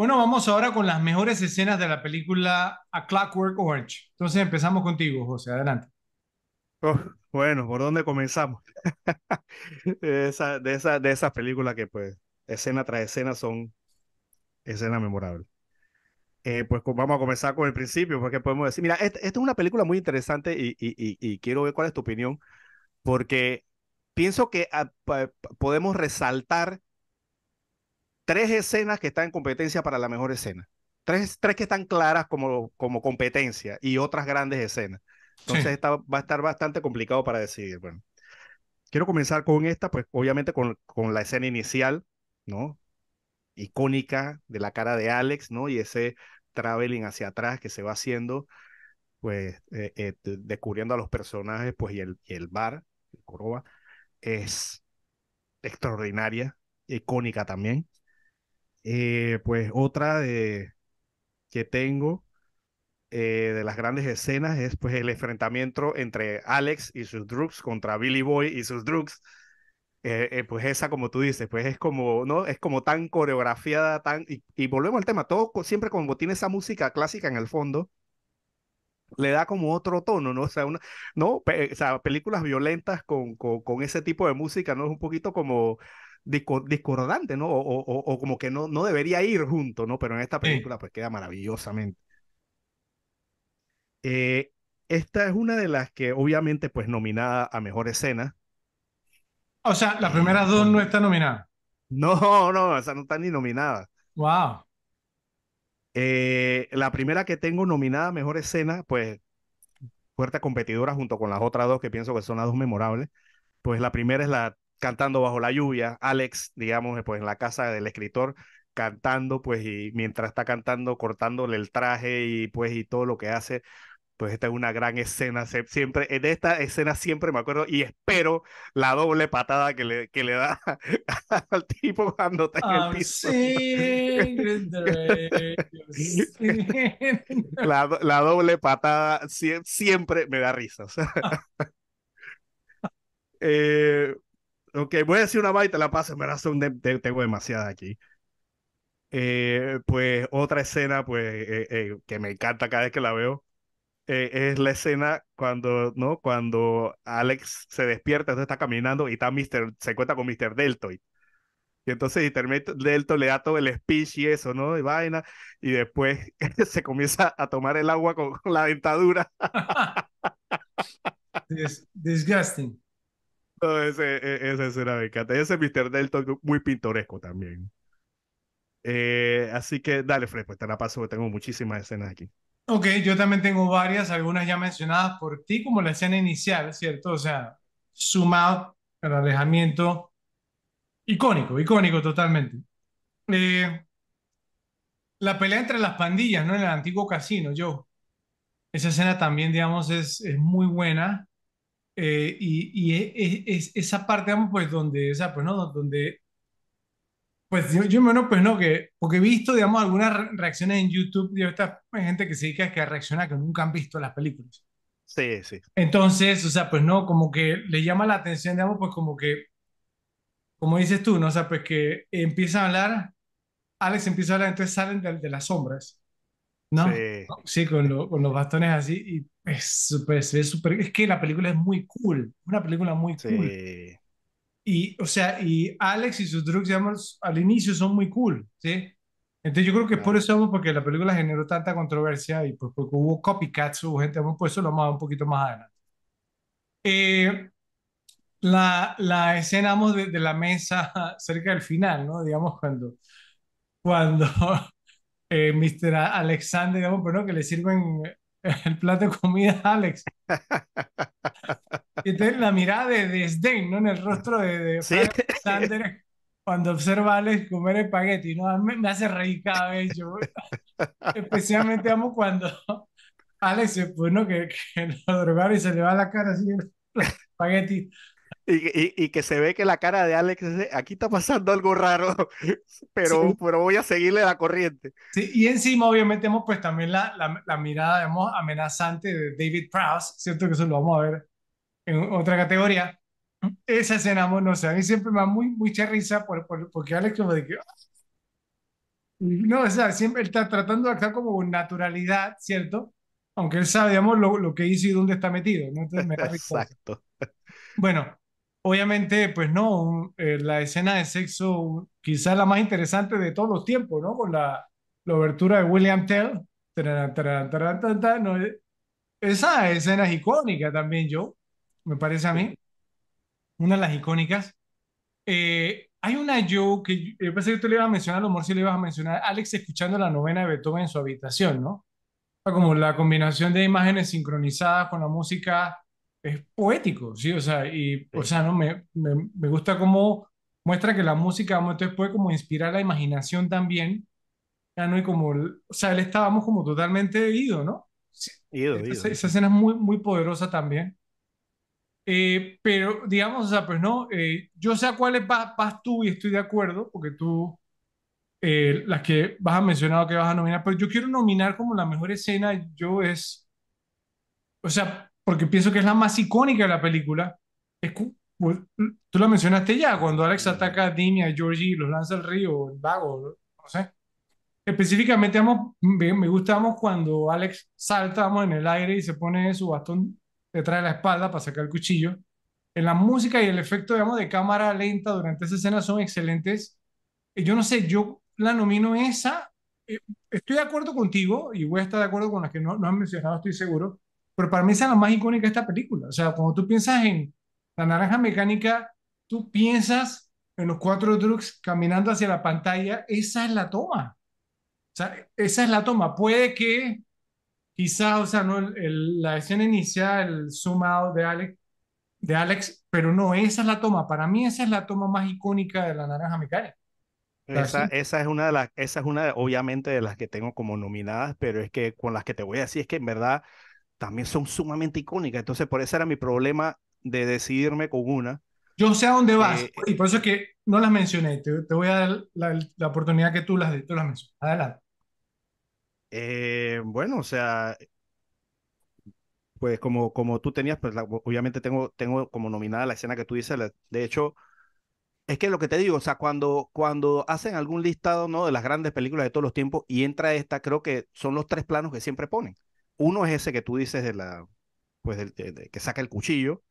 Bueno, vamos ahora con las mejores escenas de la película A Clockwork Orange. Entonces empezamos contigo, José. Adelante. Oh, bueno, ¿por dónde comenzamos? de, esa, de, esas películas que pues escena tras escena son escenas memorables. Eh, pues vamos a comenzar con el principio, porque podemos decir, mira, este, esta, es una película muy interesante y, quiero ver cuál es tu opinión, porque pienso que ah, podemos resaltar tres escenas que están en competencia para la mejor escena. Tres, tres que están claras como, como competencia y otras grandes escenas. Entonces va a estar bastante complicado para decidir. Bueno, quiero comenzar con esta, pues obviamente con, la escena inicial, ¿no? Icónica de la cara de Alex, ¿no? Y ese traveling hacia atrás que se va haciendo, pues eh, eh, descubriendo a los personajes, pues y el, y el bar, el Coroba, es extraordinaria, icónica también. Eh, pues otra de, que tengo eh, de las grandes escenas es pues el enfrentamiento entre Alex y sus drugs contra Billy Boy y sus drugs. Eh, pues esa, como tú dices, pues es como, ¿no? Es como tan coreografiada, tan... Y, volvemos al tema, todo siempre como tiene esa música clásica en el fondo, le da como otro tono, ¿no? O sea, una, ¿no? o sea películas violentas con, con, con, ese tipo de música, ¿no? Es un poquito como, discordante, ¿no? O, como que no, no debería ir junto, ¿no? Pero en esta película pues queda maravillosamente. Eh, esta es una de las que obviamente pues nominada a Mejor Escena. O sea, las ah, primeras dos no están nominadas. No, no, o sea, no están ni nominadas. Wow. Eh, la primera que tengo nominada a Mejor Escena, pues fuerte competidora junto con las otras dos que pienso que son las dos memorables. Pues la primera es la cantando bajo la lluvia, Alex, digamos, eh, pues en la casa del escritor, cantando, pues, y mientras está cantando, cortándole el traje y pues, y todo lo que hace, pues esta es una gran escena, siempre, de esta escena siempre me acuerdo y espero la doble patada que le, que le da al tipo cuando está en el piso. la, la, doble patada siempre me da risas. eh, voy a decir una vaina la paso, me la son tengo demasiada aquí. Eh, pues otra escena, pues, eh, eh, que me encanta cada vez que la veo, es la escena cuando, ¿no? Cuando Alex se despierta, entonces está caminando y está Mister, se encuentra con Mr. Deltoid. Y entonces Internet Delto le da todo el speech y eso, ¿no? Y vaina. Y después se comienza a tomar el agua con, la dentadura. disgusting ese, e, esa escena me Ese Mr. Delton muy pintoresco también. Eh, así que dale, Fred, pues te la paso, tengo muchísimas escenas aquí. Ok, yo también tengo varias, algunas ya mencionadas por ti, como la escena inicial, ¿cierto? O sea, zoom out, el alejamiento, icónico, icónico totalmente. Eh, la pelea entre las pandillas, ¿no? En el antiguo casino, yo. Esa escena también, digamos, es muy buena. Eh, y, e, e, es, esa parte, digamos, pues donde, o sea, pues no, donde, pues yo, yo, pues no, que, porque he visto, digamos, algunas reacciones en YouTube de esta pues, gente que se dedica que reacciona que nunca han visto las películas. Sí, sí. Entonces, o sea, pues no, como que le llama la atención, digamos, pues como que, como dices tú, ¿no? O sea, pues que empieza a hablar, Alex empieza a hablar, entonces salen de, las sombras, ¿no? Sí, sí con, con los bastones así y es súper, es que la película es muy cool, una película muy cool. Y, o sea, y Alex y sus drugs, digamos, al inicio son muy cool, ¿sí? Entonces yo creo que es por eso, porque la película generó tanta controversia y pues porque hubo copycats, hubo gente, hemos puesto lo vamos a un poquito más adelante. Eh, la, la, escena, vamos, de, la mesa cerca del final, ¿no? Digamos, cuando, cuando eh, Mr. Alexander, digamos, pero que le sirven el plato de comida Alex. y la mirada de desdén, ¿no? En el rostro de, Alexander cuando observa a Alex comer el espagueti, ¿no? Me, hace reír cada vez yo. Especialmente amo cuando Alex se pues, que, lo y se le va la cara así el espagueti. Y, y, que se ve que la cara de Alex dice, aquí está pasando algo raro, pero, pero voy a seguirle la corriente. Sí, y encima obviamente hemos pues también la, la, mirada digamos, amenazante de David Prowse, ¿cierto? Que eso lo vamos a ver en otra categoría. Esa escena, no sé, a mí siempre me da muy, mucha risa por, porque Alex como de que... Ah". No, o sea, siempre está tratando de actuar como con naturalidad, ¿cierto? Aunque él sabe, digamos, lo, que hizo y dónde está metido, ¿no? Entonces Exacto. Bueno, obviamente, pues no, eh, la escena de sexo quizá la más interesante de todos los tiempos, ¿no? Con la, la obertura de William Tell. Eh, esa escena es icónica también, yo, me parece a mí. Una de las icónicas. Eh, hay una yo que yo pensé que tú le ibas a mencionar, a lo mejor si le ibas a mencionar, Alex escuchando la novena de Beethoven en su habitación, ¿no? como la combinación de imágenes sincronizadas con la música es poético, ¿sí? O sea, y, o sea ¿no? me, me, gusta cómo muestra que la música, entonces puede como inspirar la imaginación también, ¿Ya ¿no? Y como, o sea, él estábamos como totalmente ido, ¿no? Sí. Esa escena es muy, muy poderosa también. Eh, pero, digamos, o sea, pues no, eh, yo sé a cuáles vas, tú y estoy de acuerdo, porque tú, eh, las que vas a mencionar o que vas a nominar, pero yo quiero nominar como la mejor escena, yo es, o sea, porque pienso que es la más icónica de la película. Mm, tú la mencionaste ya, cuando Alex ataca a Dean y a Georgie y los lanza al río, el vago, no sé. Específicamente, amo, me gustamos cuando Alex salta en el aire y se pone su bastón detrás de la espalda para sacar el cuchillo. En la música y el efecto de cámara lenta durante esa escena son excelentes. Eh, yo no sé, yo la nomino esa. Eh, estoy de acuerdo contigo y voy a estar de acuerdo con las que no, han mencionado, estoy seguro pero para mí esa es la más icónica de esta película. O sea, cuando tú piensas en La Naranja Mecánica, tú piensas en los cuatro drugs caminando hacia la pantalla, esa es la toma. O sea, esa es la toma. Puede que quizás, o sea, no, la escena inicial, el zoom out de Alex, de Alex, pero no, esa es la toma. Para mí esa es la toma más icónica de La Naranja Mecánica. Esa, esa, es una de las, esa es una obviamente de las que tengo como nominadas, pero es que con las que te voy a decir es que en verdad también son sumamente icónicas. Entonces, por eso era mi problema de decidirme con una. Yo sé a dónde vas, eh, y por eso es que no las mencioné. Te, voy a dar la, oportunidad que tú las, tú mencionas. Adelante. Eh, bueno, o sea, pues como, como tú tenías, pues obviamente tengo, tengo como nominada la escena que tú dices. de hecho, es que lo que te digo, o sea, cuando, cuando hacen algún listado ¿no? de las grandes películas de todos los tiempos y entra esta, creo que son los tres planos que siempre ponen. Uno es ese que tú dices de la, pues, de, que saca el cuchillo.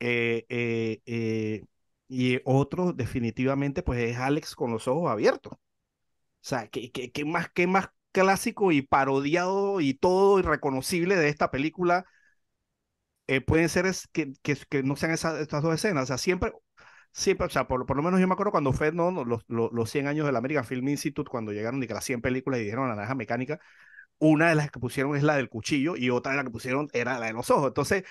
Eh, eh, eh, y otro, definitivamente, pues es Alex con los ojos abiertos. O sea, ¿qué, qué, más, qué más clásico y parodiado y todo irreconocible de esta película pueden ser es que, que, que, no sean esas, estas dos escenas? O sea, siempre, siempre o sea, por, por lo menos yo me acuerdo cuando fue ¿no? los, los, los 100 años del American Film Institute, cuando llegaron y que las 100 películas y dijeron la naranja mecánica, una de las que pusieron es la del cuchillo y otra de las que pusieron era la de los ojos. Entonces,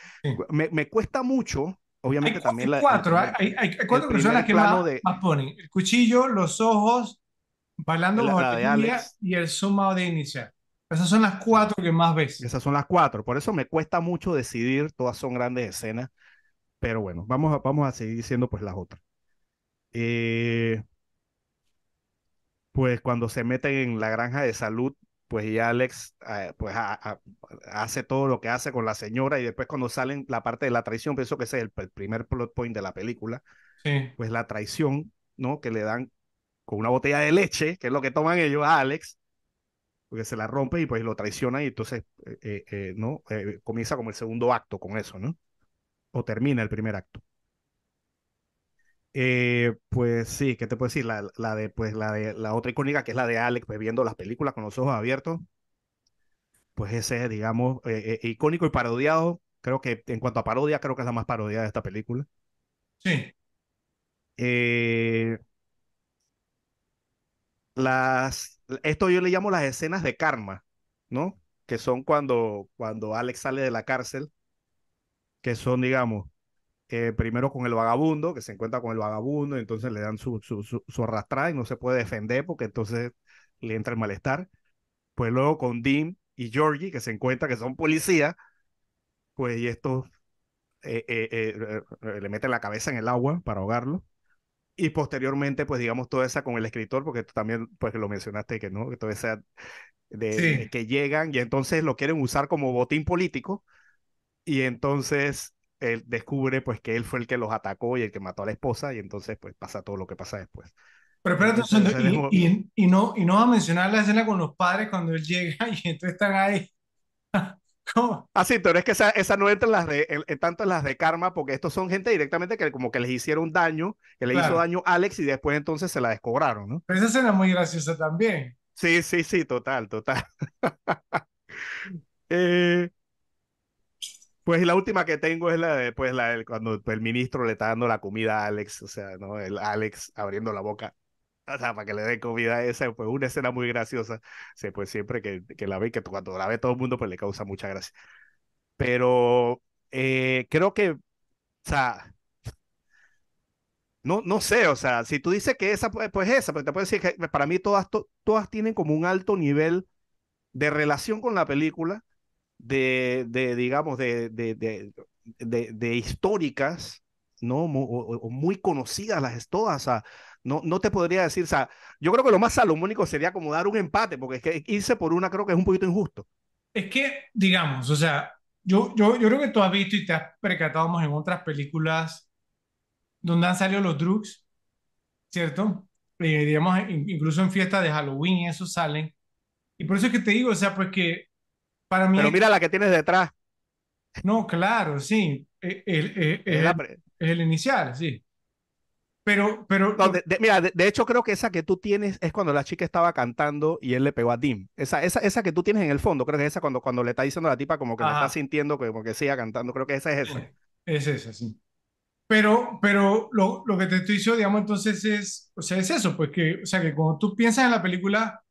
me, me, cuesta mucho, obviamente también la... Cuatro, hay, hay, cuatro personas que más, ponen. El cuchillo, los ojos, bailando la, la de y el sumado de iniciar. Esas son las cuatro que más ves. Esas son las cuatro. Por eso me cuesta mucho decidir. Todas son grandes escenas. Pero bueno, vamos a, vamos a seguir diciendo pues las otras. Eh, pues cuando se meten en la granja de salud pues y Alex eh, pues hace todo lo que hace con la señora y después cuando salen la parte de la traición, pienso que ese es el, primer plot point de la película, sí. pues la traición, ¿no? Que le dan con una botella de leche, que es lo que toman ellos a Alex, porque se la rompe y pues lo traiciona y entonces, eh, eh, ¿no? comienza como el segundo acto con eso, ¿no? O termina el primer acto. Eh, pues sí, ¿qué te puedo decir? La, la, de, pues, la la otra icónica que es la de Alex, pues, viendo las películas con los ojos abiertos. Pues ese, digamos, eh, eh, icónico y parodiado. Creo que en cuanto a parodia, creo que es la más parodiada de esta película. Sí. las, esto yo le llamo las escenas de karma, ¿no? Que son cuando, cuando Alex sale de la cárcel, que son, digamos, eh, primero con el vagabundo, que se encuentra con el vagabundo, entonces le dan su, su, su, y no se puede defender porque entonces le entra el malestar. Pues luego con Dean y Georgie, que se encuentra que son policías, pues y esto... Eh, eh, le meten la cabeza en el agua para ahogarlo. Y posteriormente, pues digamos, toda esa con el escritor, porque tú también, pues lo mencionaste que no, que todo esa de que llegan y entonces lo quieren usar como botín político. Y entonces él descubre pues que él fue el que los atacó y el que mató a la esposa y entonces pues pasa todo lo que pasa después. Pero espérate y, y, no, y no va a mencionar la escena con los padres cuando él llega y entonces están ahí. ¿Cómo? Ah, sí, pero es que esa, no entra las de, tanto en las de karma, porque estos son gente directamente que como que les hicieron daño, que le hizo daño a Alex y después entonces se la descobraron, ¿no? Pero esa escena es muy graciosa también. Sí, sí, sí, total, total. eh, pues la última que tengo es la de pues, la, cuando pues, el ministro le está dando la comida a Alex, o sea, ¿no? El Alex abriendo la boca. O sea, para que le dé comida esa, pues una escena muy graciosa. se pues siempre que, que la ve, que cuando la ve todo el mundo, pues le causa mucha gracia. Pero eh, creo que, o sea, no, no sé, o sea, si tú dices que esa, pues, pues esa, pero pues, te puedo decir que para mí todas, todas tienen como un alto nivel de relación con la película, de, digamos, de, de, de, históricas, ¿no? Muy, o, muy conocidas las todas. no, no te podría decir, o sea, yo creo que lo más salomónico sería como dar un empate, porque es que irse por una creo que es un poquito injusto. Es que, digamos, o sea, yo, yo, yo creo que tú has visto y te has percatado en otras películas donde han salido los drugs, ¿cierto? Eh, digamos, incluso en fiestas de Halloween, eso salen. Y por eso es que te digo, o sea, pues que pero mira la que tienes detrás. No, claro, sí. El, el, e, e, el, inicial, sí. Pero, pero. mira, de, hecho, creo que esa que tú tienes es cuando la chica estaba cantando y él le pegó a Tim. Esa, esa, esa que tú tienes en el fondo, creo que esa cuando, cuando le está diciendo a la tipa como que la está sintiendo como que siga cantando. Creo que esa es esa. Eh, es esa, sí. Pero, pero lo, lo que te estoy diciendo, digamos, entonces es. O sea, es eso, pues que. O sea, que cuando tú piensas en la película,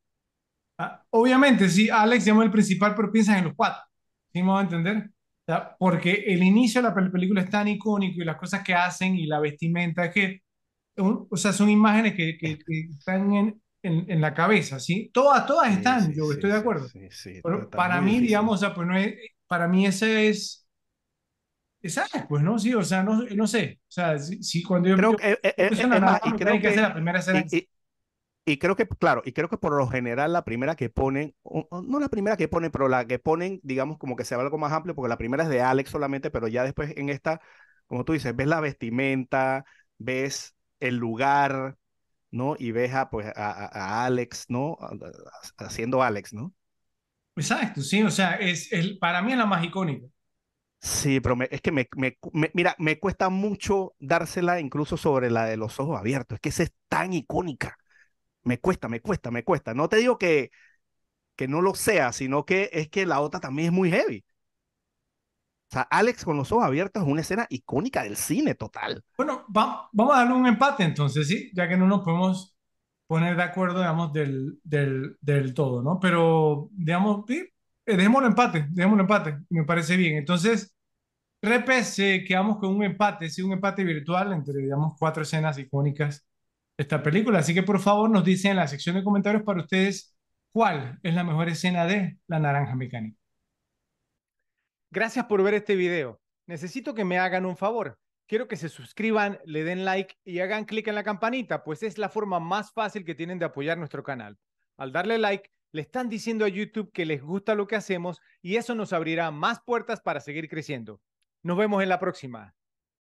Ah, obviamente, sí, Alex llamó el principal, pero piensas en los cuatro. ¿Sí me a entender? Porque el inicio de la película es tan icónico y las cosas que hacen y la vestimenta, es que, o sea, son imágenes que, están en, la cabeza, ¿sí? Todas, todas están, yo estoy de acuerdo. Pero para mí, digamos, o sea, pues no es, para mí ese es, esa pues, ¿no? Sí, o sea, no, no sé, o sea, sí cuando yo... Creo que, creo y creo que, claro, y creo que por lo general la primera que ponen, no la primera que ponen, pero la que ponen, digamos, como que sea va algo más amplio, porque la primera es de Alex solamente, pero ya después en esta, como tú dices, ves la vestimenta, ves el lugar, ¿no? Y ves a, pues, a, Alex, ¿no? Haciendo Alex, ¿no? Exacto, sí, o sea, es, el para mí es la más icónica. Sí, pero es que me, mira, me cuesta mucho dársela incluso sobre la de los ojos abiertos, es que esa es tan icónica me cuesta, me cuesta, me cuesta. No te digo que, que no lo sea, sino que es que la otra también es muy heavy. O sea, Alex con los ojos abiertos es una escena icónica del cine total. Bueno, vamos a darle un empate entonces, ¿sí? Ya que no nos podemos poner de acuerdo, digamos, del, del, del todo, ¿no? Pero, digamos, eh, dejemos un empate, un empate, me parece bien. Entonces, repes, quedamos con un empate, sí, un empate virtual entre, digamos, cuatro escenas icónicas esta película. Así que por favor nos dicen en la sección de comentarios para ustedes cuál es la mejor escena de La Naranja Mecánica. Gracias por ver este video. Necesito que me hagan un favor. Quiero que se suscriban, le den like y hagan clic en la campanita, pues es la forma más fácil que tienen de apoyar nuestro canal. Al darle like, le están diciendo a YouTube que les gusta lo que hacemos y eso nos abrirá más puertas para seguir creciendo. Nos vemos en la próxima.